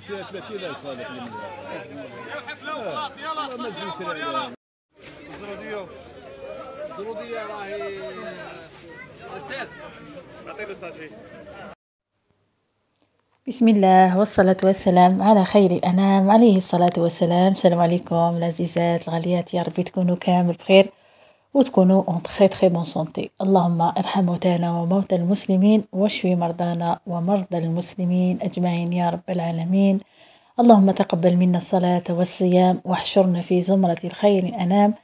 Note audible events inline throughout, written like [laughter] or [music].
فيها هذاك اللي منها يلا الزروديه الزروديه راهي بسم الله والصلاة والسلام على خير الأنام عليه الصلاة والسلام السلام عليكم العزيزات الغاليات يا ربي تكونوا كامل بخير وتكونوا اون تخي تخي بون سونتي اللهم ارحم موتانا وموتى المسلمين واشفي مرضانا ومرضى المسلمين اجمعين يا رب العالمين اللهم تقبل منا الصلاة والصيام واحشرنا في زمرة الخير الأنام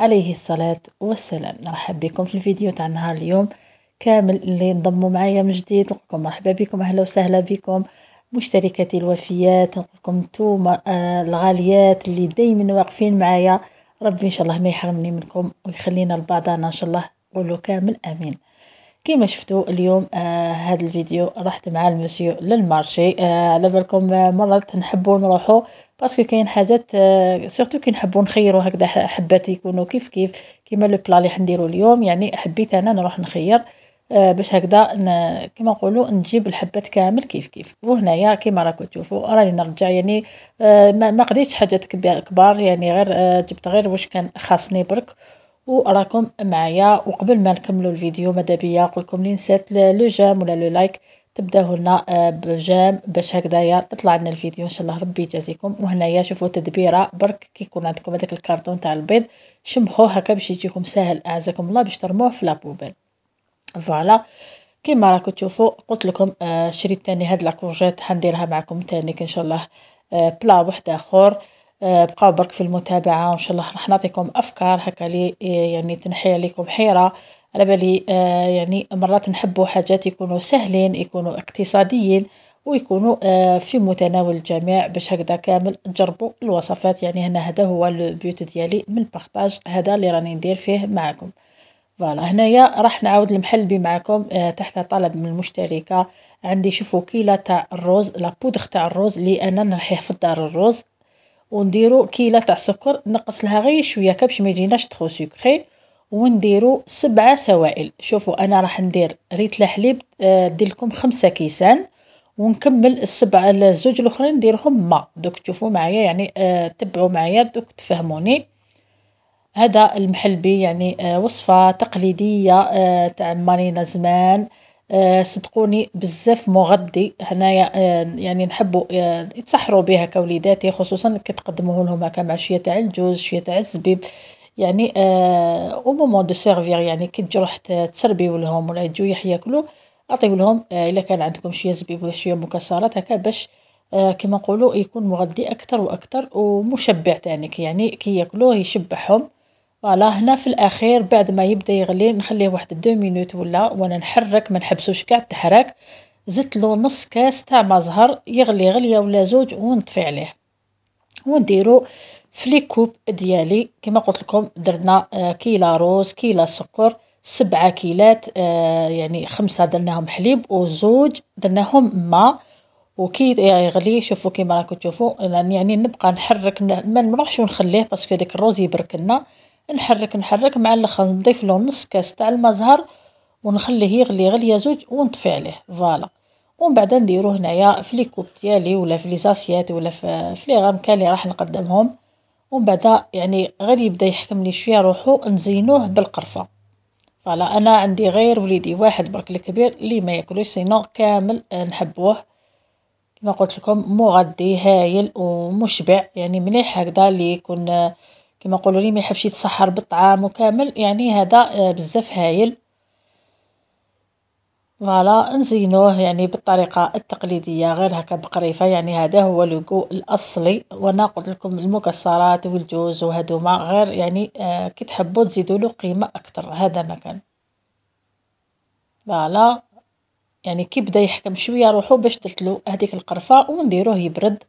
عليه الصلاة والسلام نرحب بكم في الفيديو تاع نهار اليوم كامل اللي انضموا معايا من جديد نقولكم مرحبا بكم أهلا وسهلا بكم مشتركاتي الوفيات نقولكم نتوما آه الغاليات اللي دايما واقفين معايا ربي إن شاء الله ما يحرمني منكم ويخلينا لبعضنا إن شاء الله قولوا كامل آمين كما شفتوا اليوم آه هذا الفيديو رحت مع المسيو للمارشي آه على بالكم آه، مرات نحبوا نروحوا باسكو كاين حاجات آه سورتو كي نحبوا نخيروا هكذا حبات يكونوا كيف كيف كيما لو بلا اللي حنديرو اليوم يعني حبيت انا نروح نخير آه، باش هكذا كما نقولوا نجيب الحبات كامل كيف كيف وهنايا كما راكم تشوفوا راني نرجع يعني آه، ما قريتش حاجات كبار يعني غير آه، جبت غير واش كان خاصني برك وراكم معايا وقبل ما نكملوا الفيديو ماذا بيا نقول لكم اللي نسات لو جيم ولا لو لايك تبداو لنا بجام باش هكذايا تطلع لنا الفيديو ان شاء الله ربي يجازيكم وهنايا شوفوا تدبيره برك كي يكون عندكم هذاك الكارتون تاع البيض شمخوه هكا باش يجيكم ساهل اعزكم الله باش ترموه في لابوبال فوالا كيما راكم تشوفوا قلت لكم آه شريت تاني هاد لاكورجيت حنديرها معكم تاني ان شاء الله آه بلا واحد اخر آه بقاو برك في المتابعه وان شاء الله راح نعطيكم افكار هكا لي آه، يعني تنحي عليكم حيره على بالي آه يعني مرات نحبوا حاجات يكونوا سهلين يكونوا اقتصاديين ويكونوا آه في متناول الجميع باش هكذا كامل تجربوا الوصفات يعني هنا هذا هو البيوت ديالي من بارطاج هذا اللي راني ندير فيه معكم فوالا هنايا راح نعاود المحل معاكم آه تحت طلب من المشتركه عندي شوفوا كيلة تاع لا لابودغ تاع الروز لي انا نرحيه في الدار الروز ونديرو كيلة تاع السكر نقص لها غير شويه كبش ما يجيناش تخو سكري ونديرو سبعة سوائل شوفوا انا راح ندير ريت الحليب آه لكم خمسة كيسان ونكمل السبعة الزوج الاخرين نديرهم ما دوك تشوفوا معايا يعني آه تبعوا معايا دوك تفهموني هذا المحلبي يعني آه، وصفة تقليدية آه، تاع مارينا زمان آه، صدقوني بزاف مغذي هنايا يعني نحبوا يتسحروا بها كوليداتي خصوصا تقدموه لهم هكا مع شويه تاع الجوز شويه تاع الزبيب يعني او مومون دو سيرفير يعني كي تجي روح تسربيو لهم ولا يجوا ياكلوا اعطيو لهم الا كان عندكم شويه زبيب ولا شويه مكسرات هكا باش كما نقولوا يكون مغذي اكثر واكثر ومشبع تانيك يعني كي ياكلوه يشبعهم فوالا هنا في الاخير بعد ما يبدا يغلي نخليه واحد دو مينوت ولا وانا نحرك ما نحبسوش كاع التحرك زدت له نص كاس تاع ما زهر يغلي غليه ولا زوج ونطفي عليه ونديرو في لي كوب ديالي كما قلت لكم درنا آه، كيلا روز كيلا سكر سبعة كيلات آه، يعني خمسة درناهم حليب وزوج درناهم ما وكي يغلي شوفوا كيما راكم تشوفوا يعني نبقى نحرك ما نروحش ونخليه باسكو ديك الروز يبرك لنا نحرك نحرك مع الاخر نضيف له نص كاس تاع زهر ونخليه يغلي غليه زوج ونطفي عليه فوالا ومن بعد نديرو هنايا في لي كوب ديالي ولا في لي زاسيات ولا في لي غامكان اللي راح نقدمهم ومن بعد يعني غير يبدا يحكم لي شويه روحو نزينوه بالقرفه فوالا انا عندي غير وليدي واحد برك الكبير اللي ما ياكلوش سينو كامل آه، نحبوه كما قلت لكم مغذي هايل ومشبع يعني مليح هكذا اللي يكون آه، كما قولوا لي ما يحبش يتسحر بالطعام وكامل يعني هذا آه، بزاف هايل فوالا نزينوه يعني بالطريقه التقليديه غير هكا بقريفه يعني هذا هو لوغو الاصلي وانا قلت لكم المكسرات والجوز وهذوما غير يعني آه، كي تحبوا تزيدوا له قيمه اكثر هذا ما كان فوالا يعني كي بدا يحكم شويه روحو باش درت له هذيك القرفه ونديروه يبرد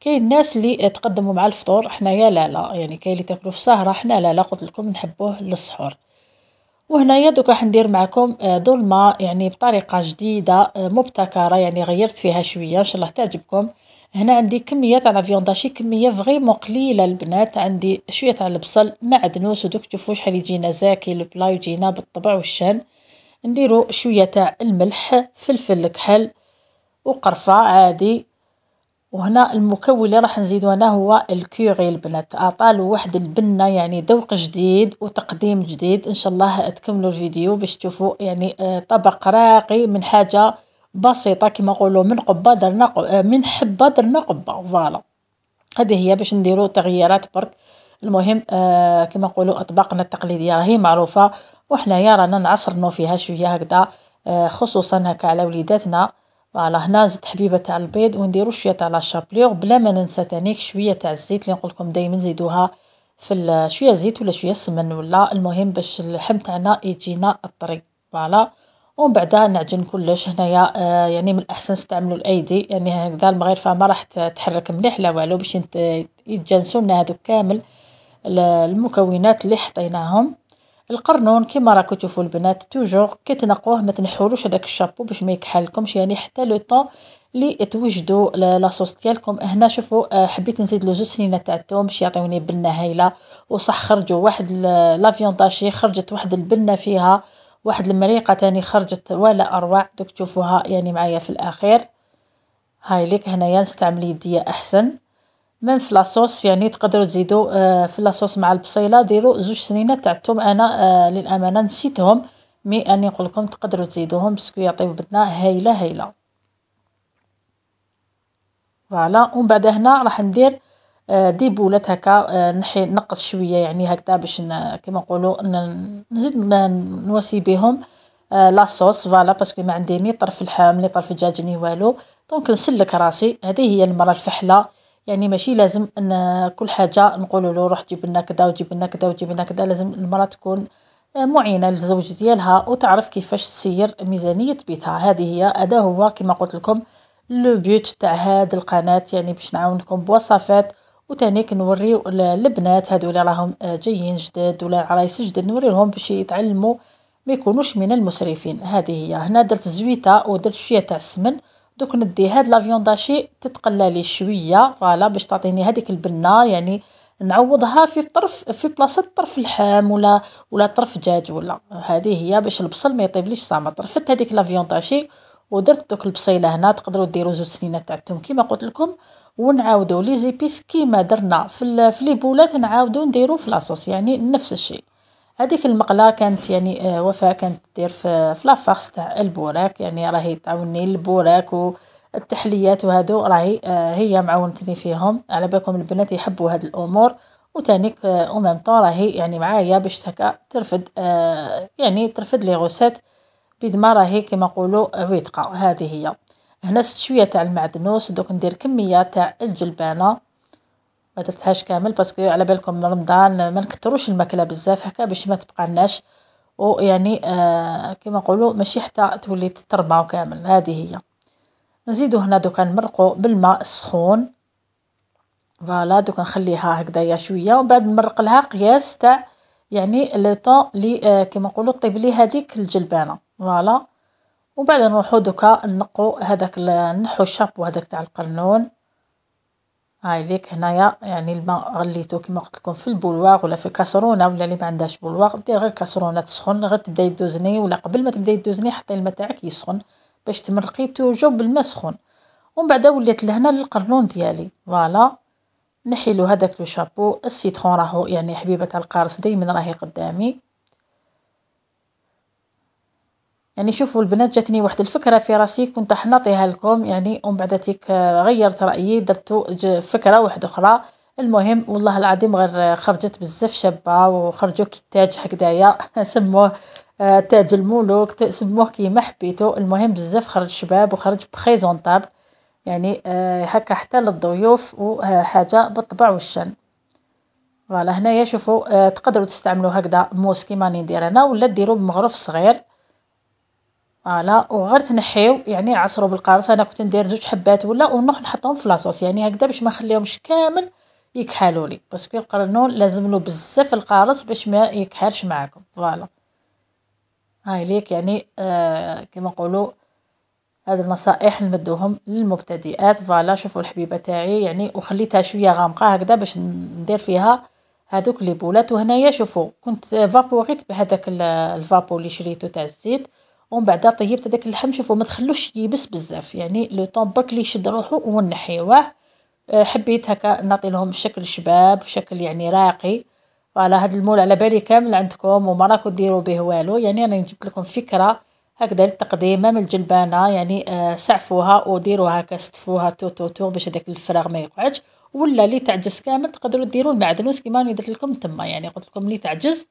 كاين الناس اللي تقدموا مع الفطور حنايا لا لا يعني كاين اللي تاكلوا في السهره حنا لا لا قلت لكم نحبوه للسحور وهنايا دوك راح ندير معكم آه، دولمه يعني بطريقه جديده آه، مبتكره يعني غيرت فيها شويه ان شاء الله تعجبكم هنا عندي كميه تاع لافيون داشي كميه فريمون قليله البنات عندي شويه تاع البصل معدنوس ودوك تشوفوا شحال يجينا زاكي البلا يجينا بالطبع والشان نديرو شويه تاع الملح فلفل كحل وقرفه عادي وهنا المكون اللي راح نزيدو هنا هو الكوري البنات عطالو واحد البنه يعني ذوق جديد وتقديم جديد ان شاء الله تكملوا الفيديو باش تشوفوا يعني آه، طبق راقي من حاجه بسيطه كما نقولوا من قبه درنا آه، من حبه درنا قبه فوالا هذه هي باش نديرو تغييرات برك المهم آه، كما نقولوا اطباقنا التقليديه راهي معروفه وحنايا رانا نعصرنو فيها شويه هكذا خصوصا هكا على وليداتنا فوالا هنا زدت حبيبه تاع البيض ونديرو شويه تاع لاشابليغ بلا ما ننسى تانيك شويه تاع الزيت اللي نقولكم دايما زيدوها في شويه زيت ولا شويه سمن ولا المهم باش اللحم تاعنا يجينا الطري فوالا ومن بعد نعجن كلش هنايا آه، يعني من الاحسن استعملوا الايدي يعني هكذا المغرفه ما راح تحرك مليح لا والو باش يتجانسوا لنا هذوك كامل المكونات اللي حطيناهم القرنون كيما راكو تشوفوا البنات توجور كتنقوه ما تنحولوش هذاك الشابو باش ما يكحلكمش يعني حتى لو طون لي توجدوا لاصوص ديالكم هنا شوفوا آه، حبيت نزيد لو جوج سنينه تاع الثوم باش يعطيوني بنه هايله وصح خرجوا واحد لافيونطاشي خرجت واحد البنه فيها واحد المريقه تاني خرجت ولا اروع دوك تشوفوها يعني معايا في الاخير هاي ليك هنايا نستعمل يديا احسن من في لاصوص يعني تقدروا تزيدوا آه في لاصوص مع البصيله ديروا زوج سنينه تاع الثوم انا آه، للامانه نسيتهم مي اني نقول لكم تقدروا تزيدوهم باسكو يعطيو بدنا هايله هايله فوالا ومن بعد هنا راح ندير آه، دي بولات هكا آه، نحي نقص شويه يعني هكذا باش كيما نقولوا نزيد نواسي بهم لاصوص فوالا باسكو ما عندي ني طرف الحام ني طرف الدجاج ني والو دونك نسلك راسي هذه هي المره الفحله يعني ماشي لازم ان كل حاجه نقول له روح جيب لنا كذا وجيب لنا كذا وجيب لنا كذا لازم المراه تكون معينه للزوج ديالها وتعرف كيفاش تسير ميزانيه بيتها هذه هي هذا هو كما قلت لكم لو بيوت تاع هاد القناه يعني باش نعاونكم بوصفات وتاني كنوريو البنات هادولا راهم جايين جداد ولا عرايس جداد لهم باش يتعلموا ما يكونوش من المسرفين هذه هي هنا درت زويته ودرت شويه تاع السمن دوك ندي هاد لافيون داشي تتقلى لي شويه فوالا باش تعطيني هذيك البنه يعني نعوضها في طرف في بلاصه طرف لحم ولا ولا طرف دجاج ولا هذه هي باش البصل ما يطيبليش زعما طرفت هذيك لافيون داشي ودرت دوك البصيله هنا تقدروا ديروا زوج سنينات تاع كيما قلت لكم ونعاودوا لي زيبيس كيما درنا في في لي بولات نعاودوا نديروا في لاصوص يعني نفس الشيء هذيك المقله كانت يعني آه، وفاء كانت دير في لافاخس تاع البوراك يعني راهي تعاوني البوراك والتحليات وهادو راهي آه، هي معاونتني فيهم على بالكم البنات يحبوا هاد الامور وتانيك آه، وميم طون راهي يعني معايا باش هكا ترفد يعني ترفد لي غوسيت بيد ما راهي كيما نقولوا ويتقى هذه هي هنا شويه تاع المعدنوس دوك ندير كميه تاع الجلبانه ما درتهاش كامل باسكو على بالكم رمضان ما نكثروش الماكله بزاف هكا باش ما تبقالناش ويعني آه كما نقولوا ماشي حتى تولي تترمى كامل هذه هي نزيدو هنا دوكا نمرقو بالماء السخون فوالا دوكا نخليها هكذايا شويه ومن بعد نمرق لها قياس تاع يعني لو طون لي آه، كما نقولوا طيب لي هذيك الجلبانه فوالا بعد نروحو دوكا نقو هذاك نحو الشابو هذاك تاع القرنون هاي ليك هنايا يعني الماء غليته كيما قلت لكم في البولواغ ولا في الكاسرونه ولا اللي ما عندهاش بولواغ دير غير كاسرونه تسخن غير تبدا يدوزني ولا قبل ما تبدا يدوزني حطي الماء تاعك يسخن باش تمرقي توجو بالماء سخون ومن بعد وليت لهنا للقرنون ديالي فوالا نحيلو هذاك لو شابو السيترون راهو يعني حبيبه تاع القارص دائما راهي قدامي يعني شوفوا البنات جاتني واحد الفكره في راسي كنت حناطيها لكم يعني ومن بعد تيك آه، غيرت رايي درت فكره واحده اخرى المهم والله العظيم غير خرجت بزاف شابه وخرجوا كي التاج هكذايا [laughs] سموه آه، تاج الملوك سموه كيما حبيتو المهم بزاف خرج شباب وخرج بخيزونطاب يعني آه، هكا حتى للضيوف وحاجه بالطبع والشن فوالا هنايا شوفوا تقدروا تستعملوا هكذا موس كيما راني ندير انا ولا ديروا بمغرف صغير فوالا آه، وغير تنحيو يعني عصرو بالقارص انا كنت ندير زوج حبات ولا ونروح نحطهم في لاصوص يعني هكذا باش ما نخليهمش كامل يكحلوا لي باسكو القرنون لازم له بزاف القارص باش ما يكحلش معاكم فوالا هاي ليك يعني آه كما نقولوا هاد النصائح نمدوهم للمبتدئات فوالا شوفوا الحبيبه تاعي يعني وخليتها شويه غامقه هكذا باش ندير فيها هذوك لي بولات وهنايا شوفوا كنت فابوريت بهذاك الفابو اللي شريته تاع الزيت ومن بعد طيبت هذاك اللحم شوفوا ما تخلوش يبس بزاف يعني لو طون برك لي يشد روحو ونحيوه آه، حبيت هكا نعطي لهم شكل شباب شكل يعني راقي فوالا هاد المول على بالي كامل عندكم وما راكو ديروا به والو يعني انا جبت لكم فكره هكذا للتقديم من الجلبانه يعني آه سعفوها وديروها هكا استفوها تو تو تو باش هذاك الفراغ ما يقعدش ولا اللي تعجز كامل تقدروا ديروا المعدنوس كيما راني درت لكم تما يعني قلت لكم اللي تعجز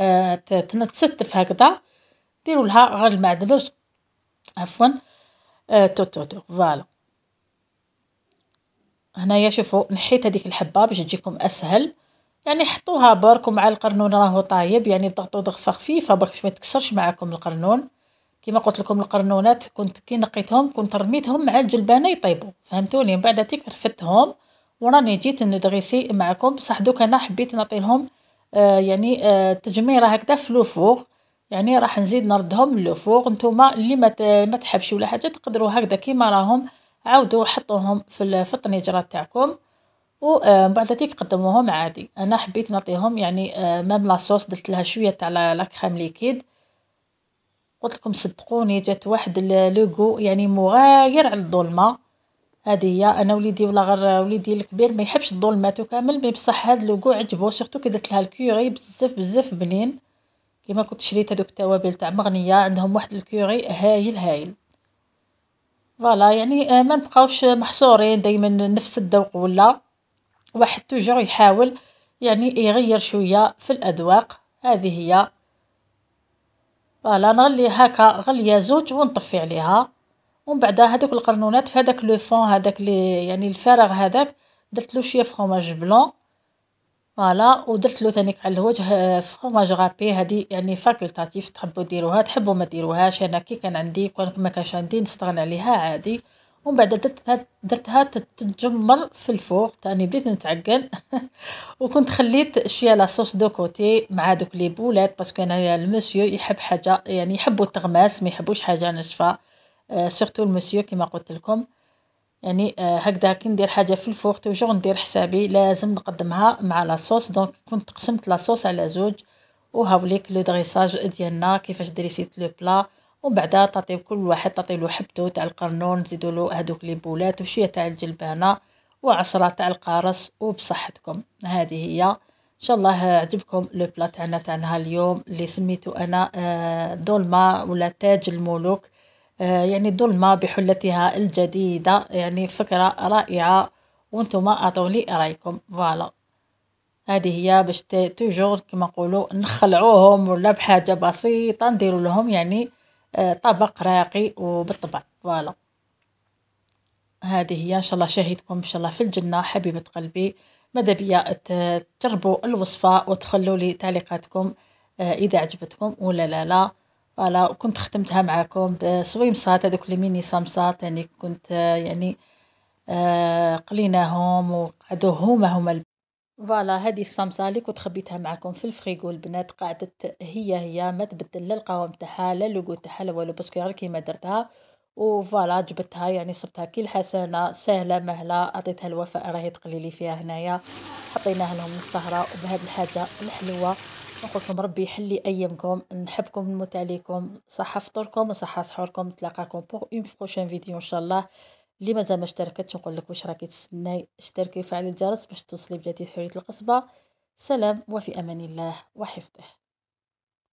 آه تنتستف هكذا ديروا لها غير المعدنوس عفوا آه توتوتو فوالا هنايا شوفوا نحيت هذيك الحبه باش تجيكم اسهل يعني حطوها برك ومع القرنون راهو طايب يعني ضغطوا ضغفه خفيفه برك باش ما تكسرش معاكم القرنون كما قلت لكم القرنونات كنت كي نقيتهم كنت رميتهم مع الجلبانه يطيبوا فهمتوني من بعد هذيك رفتهم وراني جيت ندغيسي معكم بصح دوك انا حبيت نعطي لهم آه يعني آه تجميره هكذا في لوفوغ يعني راح نزيد نردهم للفوق نتوما اللي ما ما تحبش ولا حاجه تقدروا هكذا كيما راهم عاودوا حطوهم في في الطنجره تاعكم ومن آه، بعد تيك قدموهم عادي انا حبيت نعطيهم يعني آه، مام لاصوص درت لها شويه تاع لا كريم ليكيد قلت لكم صدقوني جات واحد لوغو يعني مغاير على الظلمه هذه هي انا وليدي ولا غير وليدي الكبير ما يحبش الظلمات كامل مي بصح هذا لوغو عجبو سورتو كي درت لها الكوري بزاف بزاف بنين كيما كنت شريت هذوك التوابل تاع مغنيه عندهم واحد الكوري هايل هايل فوالا يعني آه، ما نبقاوش محصورين دائما نفس الذوق ولا واحد توجور يحاول يعني يغير شويه في الاذواق هذه هي فوالا نغلي هكا غليه زوج ونطفي عليها ومن بعد هذوك القرنونات في هذاك لو فون هذاك لي يعني الفراغ هذاك درت له شويه فرماج بلون فوالا ودرت له تانيك على الوجه آه، فرماج غابي هادي يعني فاكولتاتيف تحبوا ديروها تحبوا ما ديروهاش انا كي كان عندي كون ما كانش عندي نستغنى عليها عادي ومن بعد درتها درتها تتجمر في الفوق تاني بديت نتعقل [laughs] وكنت خليت شويه لاصوص دو كوتي مع دوك لي بولات باسكو انا المسيو يحب حاجه يعني يحبوا التغماس ما يحبوش حاجه ناشفه أه سورتو المسيو كما قلت لكم يعني آه، هكذا كي ندير حاجه في الفوق توجور ندير حسابي لازم نقدمها مع لاصوص دونك كنت قسمت لاصوص على زوج وهاوليك لو دريساج ديالنا كيفاش دريسيت لو بلا ومن بعد تعطيو كل واحد تعطيلو حبتو تاع القرنون نزيدوا له هذوك لي بولات وشويه تاع الجلبانه وعصره تاع القارص وبصحتكم هذه هي ان شاء الله عجبكم لو بلا تاعنا تاعنا اليوم اللي سميتو انا آه، دولما ولا تاج الملوك آه، يعني ظلمة بحلتها الجديدة يعني فكرة رائعة وانتم اعطوا لي رايكم فوالا هذه هي باش توجور كما نقولوا نخلعوهم ولا بحاجه بسيطه نديروا لهم يعني آه، طبق راقي وبالطبع فوالا هذه هي ان شاء الله شاهدكم ان شاء الله في الجنه حبيبه قلبي ماذا بيا تجربوا الوصفه وتخلوا لي تعليقاتكم آه، اذا عجبتكم ولا لا لا فوالا وكنت خدمتها معاكم بسويمصات هذوك لي ميني صمصات يعني كنت يعني آه، قليناهم وقعدوا هما هما فوالا هذه الصمصه اللي كنت خبيتها معكم في الفريغو البنات قعدت هي هي ما تبدل لا القوام تاعها لا اللوغو تاعها لا والو باسكو غير كيما درتها وفوالا جبتها يعني صبتها كي الحسنه سهله مهله عطيتها الوفاء راهي تقليلي فيها هنايا حطيناها لهم السهره وبهذه الحاجه الحلوه نقول لكم ربي يحلي ايامكم نحبكم نموت عليكم صحه فطوركم وصحه سحوركم نتلاقاكم بوغ اون بروشين فيديو ان شاء الله اللي مازال ما اشتركتش نقول لك واش راكي تستناي اشتركي وفعل الجرس باش توصلي بجديد حريه القصبه سلام وفي امان الله وحفظه